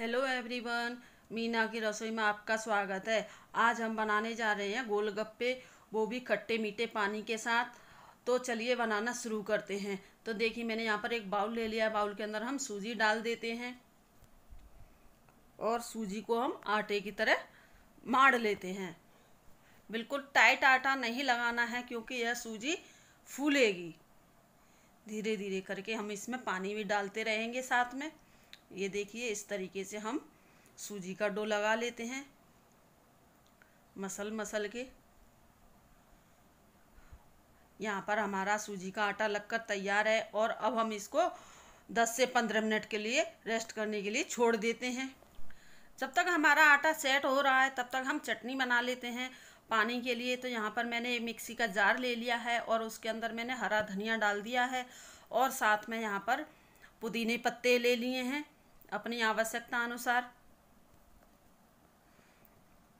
hello everyone Meena की रसोई में आपका स्वागत है आज हम बनाने जा रहे हैं गोलगप्पे वो भी खट्टे मीठे पानी के साथ तो चलिए बनाना शुरू करते हैं तो देखिए मैंने यहाँ पर एक बाउल ले लिया बाउल के अंदर हम सूजी डाल देते हैं और सूजी को हम आटे की तरह माड़ लेते हैं बिल्कुल टाइट आटा नहीं लगाना है क्योंकि यह सूजी फूलेगी धीरे धीरे करके हम इसमें पानी भी डालते रहेंगे साथ में ये देखिए इस तरीके से हम सूजी का डो लगा लेते हैं मसल मसल के यहाँ पर हमारा सूजी का आटा लगकर तैयार है और अब हम इसको 10 से 15 मिनट के लिए रेस्ट करने के लिए छोड़ देते हैं जब तक हमारा आटा सेट हो रहा है तब तक हम चटनी बना लेते हैं पानी के लिए तो यहाँ पर मैंने मिक्सी का जार ले लिया है और उसके अंदर मैंने हरा धनिया डाल दिया है और साथ में यहाँ पर पुदीने पत्ते ले लिए हैं अपनी आवश्यकता अनुसार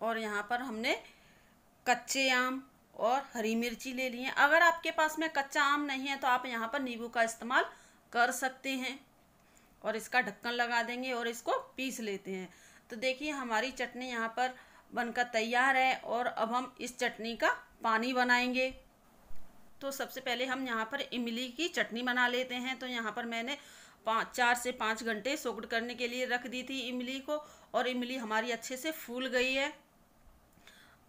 और यहाँ पर हमने कच्चे आम और हरी मिर्ची ले ली है अगर आपके पास में कच्चा आम नहीं है तो आप यहाँ पर नींबू का इस्तेमाल कर सकते हैं और इसका ढक्कन लगा देंगे और इसको पीस लेते हैं तो देखिए हमारी चटनी यहाँ पर बनकर तैयार है और अब हम इस चटनी का पानी बनाएंगे तो सबसे पहले हम यहाँ पर इमली की चटनी बना लेते हैं तो यहाँ पर मैंने पाँच चार से पाँच घंटे सोक्ड करने के लिए रख दी थी इमली को और इमली हमारी अच्छे से फूल गई है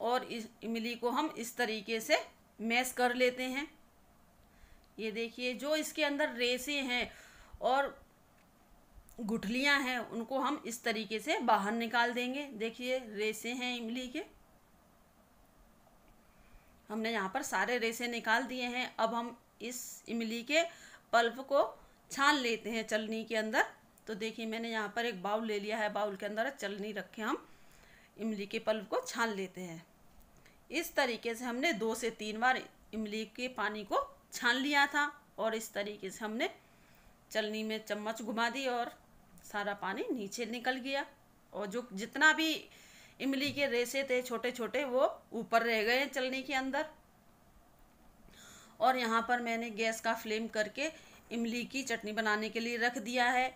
और इस इमली को हम इस तरीके से मैश कर लेते हैं ये देखिए जो इसके अंदर रेसे हैं और गुठलियां हैं उनको हम इस तरीके से बाहर निकाल देंगे देखिए रेसे हैं इमली के हमने यहाँ पर सारे रेसे निकाल दिए हैं अब हम इस इमली के पल्प को छान लेते हैं चलनी के अंदर तो देखिए मैंने यहाँ पर एक बाउल ले लिया है बाउल के अंदर चलनी रखे हम इमली के पल्प को छान लेते हैं इस तरीके से हमने दो से तीन बार इमली के पानी को छान लिया था और इस तरीके से हमने चलनी में चम्मच घुमा दी और सारा पानी नीचे निकल गया और जो जितना भी इमली के रेसे थे छोटे छोटे वो ऊपर रह गए चलनी के अंदर और यहाँ पर मैंने गैस का फ्लेम करके इमली की चटनी बनाने के लिए रख दिया है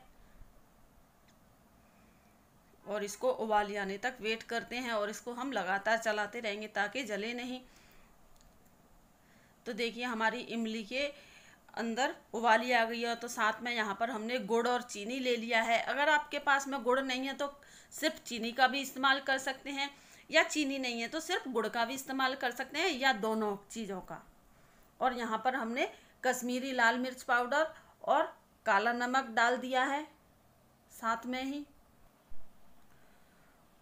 और इसको उबाल आने तक वेट करते हैं और इसको हम लगातार चलाते रहेंगे ताकि जले नहीं तो देखिए हमारी इमली के अंदर उबाली आ गई है तो साथ में यहाँ पर हमने गुड़ और चीनी ले लिया है अगर आपके पास में गुड़ नहीं है तो सिर्फ चीनी का भी इस्तेमाल कर सकते हैं या चीनी नहीं है तो सिर्फ गुड़ का भी इस्तेमाल कर सकते हैं या दोनों चीज़ों का और यहाँ पर हमने कश्मीरी लाल मिर्च पाउडर और काला नमक डाल दिया है साथ में ही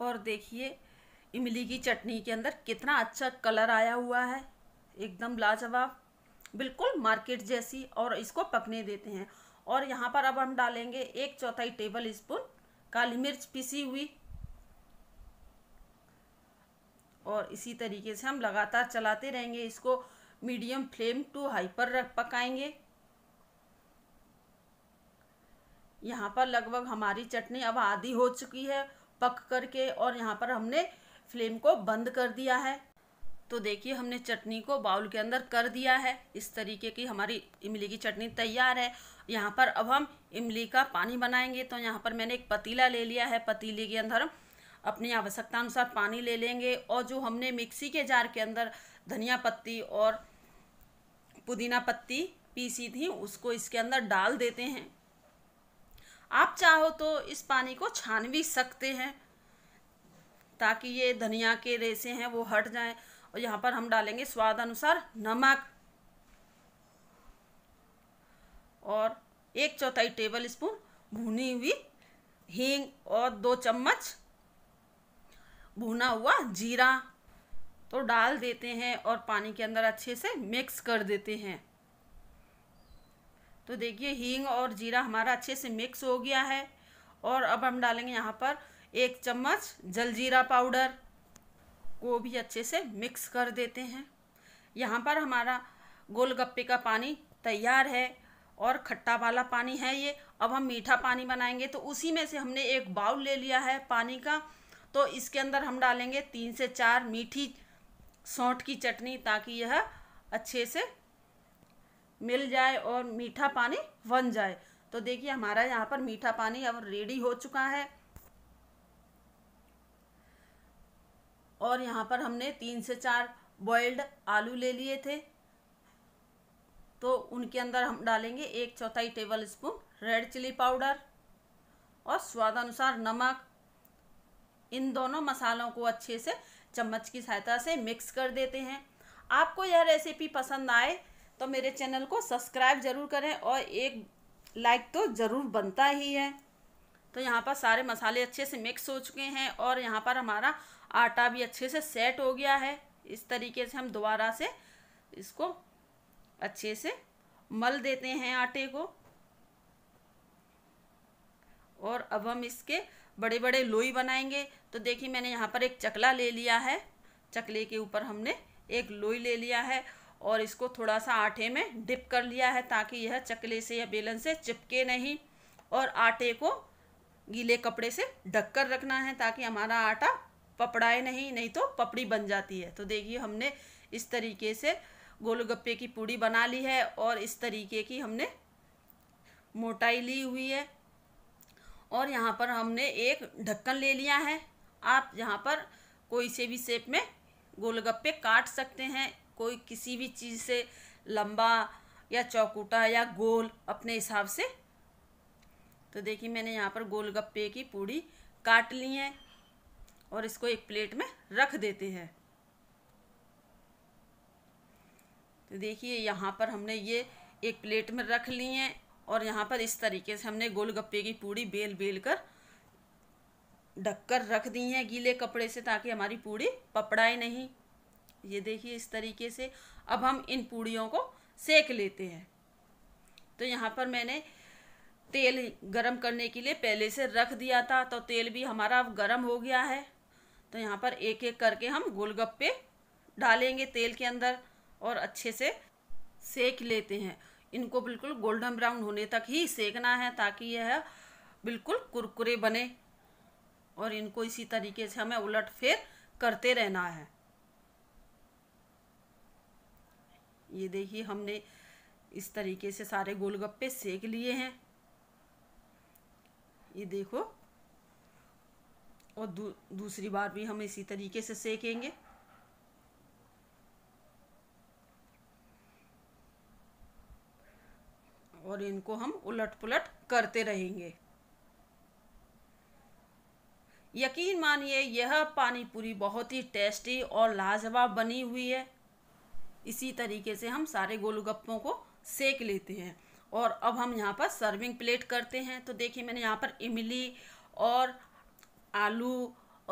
और देखिए इमली की चटनी के अंदर कितना अच्छा कलर आया हुआ है एकदम लाजवाब बिल्कुल मार्केट जैसी और इसको पकने देते हैं और यहाँ पर अब हम डालेंगे एक चौथाई टेबल स्पून काली मिर्च पिसी हुई और इसी तरीके से हम लगातार चलाते रहेंगे इसको मीडियम फ्लेम टू हाई पर रख पकाएंगे यहाँ पर लगभग हमारी चटनी अब आधी हो चुकी है पक करके और यहाँ पर हमने फ्लेम को बंद कर दिया है तो देखिए हमने चटनी को बाउल के अंदर कर दिया है इस तरीके की हमारी इमली की चटनी तैयार है यहाँ पर अब हम इमली का पानी बनाएंगे तो यहाँ पर मैंने एक पतीला ले लिया है पतीले के अंदर अपनी आवश्यकता अनुसार पानी ले लेंगे और जो हमने मिक्सी के जार के अंदर धनिया पत्ती और पुदीना पत्ती पीसी थी उसको इसके अंदर डाल देते हैं आप चाहो तो इस पानी को छान भी सकते हैं ताकि ये धनिया के रेसे हैं वो हट जाएं और यहाँ पर हम डालेंगे स्वाद अनुसार नमक और एक चौथाई टेबल स्पून भुनी हुई हींग और दो चम्मच भुना हुआ जीरा तो डाल देते हैं और पानी के अंदर अच्छे से मिक्स कर देते हैं तो देखिए हींग और जीरा हमारा अच्छे से मिक्स हो गया है और अब हम डालेंगे यहाँ पर एक चम्मच जलजीरा पाउडर को भी अच्छे से मिक्स कर देते हैं यहाँ पर हमारा गोलगप्पे का पानी तैयार है और खट्टा वाला पानी है ये अब हम मीठा पानी बनाएंगे तो उसी में से हमने एक बाउल ले लिया है पानी का तो इसके अंदर हम डालेंगे तीन से चार मीठी सौंठ की चटनी ताकि यह अच्छे से मिल जाए और मीठा पानी बन जाए तो देखिए हमारा यहाँ पर मीठा पानी अब रेडी हो चुका है और यहाँ पर हमने तीन से चार बॉइल्ड आलू ले लिए थे तो उनके अंदर हम डालेंगे एक चौथाई tablespoon red chilli powder और स्वादानुसार नमक इन दोनों मसालों को अच्छे से चम्मच की सहायता से मिक्स कर देते हैं आपको यह रेसिपी पसंद आए तो मेरे चैनल को सब्सक्राइब ज़रूर करें और एक लाइक तो ज़रूर बनता ही है तो यहाँ पर सारे मसाले अच्छे से मिक्स हो चुके हैं और यहाँ पर हमारा आटा भी अच्छे से सेट हो गया है इस तरीके से हम दोबारा से इसको अच्छे से मल देते हैं आटे को और अब हम इसके बड़े बड़े लोई बनाएंगे तो देखिए मैंने यहाँ पर एक चकला ले लिया है चकले के ऊपर हमने एक लोई ले लिया है और इसको थोड़ा सा आटे में डिप कर लिया है ताकि यह चकले से या बेलन से चिपके नहीं और आटे को गीले कपड़े से ढक कर रखना है ताकि हमारा आटा पपड़ाए नहीं नहीं तो पपड़ी बन जाती है तो देखिए हमने इस तरीके से गोलगप्पे की पूड़ी बना ली है और इस तरीके की हमने मोटाई ली हुई है और यहाँ पर हमने एक ढक्कन ले लिया है आप यहाँ पर कोई से भी शेप में गोलगप्पे काट सकते हैं कोई किसी भी चीज़ से लंबा या चौकूटा या गोल अपने हिसाब से तो देखिए मैंने यहाँ पर गोलगप्पे की पूड़ी काट ली है और इसको एक प्लेट में रख देते हैं तो देखिए यहाँ पर हमने ये एक प्लेट में रख ली है और यहाँ पर इस तरीके से हमने गोलगप्पे की पूड़ी बेल बेल कर ढककर रख दी है गीले कपड़े से ताकि हमारी पूड़ी पपड़ाए नहीं ये देखिए इस तरीके से अब हम इन पूड़ियों को सेक लेते हैं तो यहाँ पर मैंने तेल गरम करने के लिए पहले से रख दिया था तो तेल भी हमारा गरम गर्म हो गया है तो यहाँ पर एक एक करके हम गोलगप्पे डालेंगे तेल के अंदर और अच्छे से सेक लेते हैं इनको बिल्कुल गोल्डन ब्राउन होने तक ही सेकना है ताकि यह बिल्कुल कुरकुरे बने और इनको इसी तरीके से हमें उलट फेर करते रहना है ये देखिए हमने इस तरीके से सारे गोलगप्पे सेक लिए हैं ये देखो और दू, दूसरी बार भी हम इसी तरीके से सेकेंगे और इनको हम उलट पुलट करते रहेंगे यकीन मानिए यह पानी पूरी बहुत ही टेस्टी और लाजवाब बनी हुई है इसी तरीके से हम सारे गोलगप्पों को सेक लेते हैं और अब हम यहाँ पर सर्विंग प्लेट करते हैं तो देखिए मैंने यहाँ पर इमली और आलू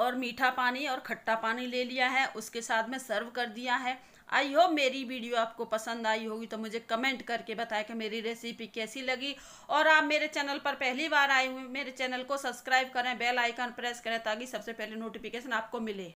और मीठा पानी और खट्टा पानी ले लिया है उसके साथ में सर्व कर दिया है आई होप मेरी वीडियो आपको पसंद आई होगी तो मुझे कमेंट करके बताएं कि मेरी रेसिपी कैसी लगी और आप मेरे चैनल पर पहली बार आए हुए मेरे चैनल को सब्सक्राइब करें बेल आइकन प्रेस करें ताकि सबसे पहले नोटिफिकेशन आपको मिले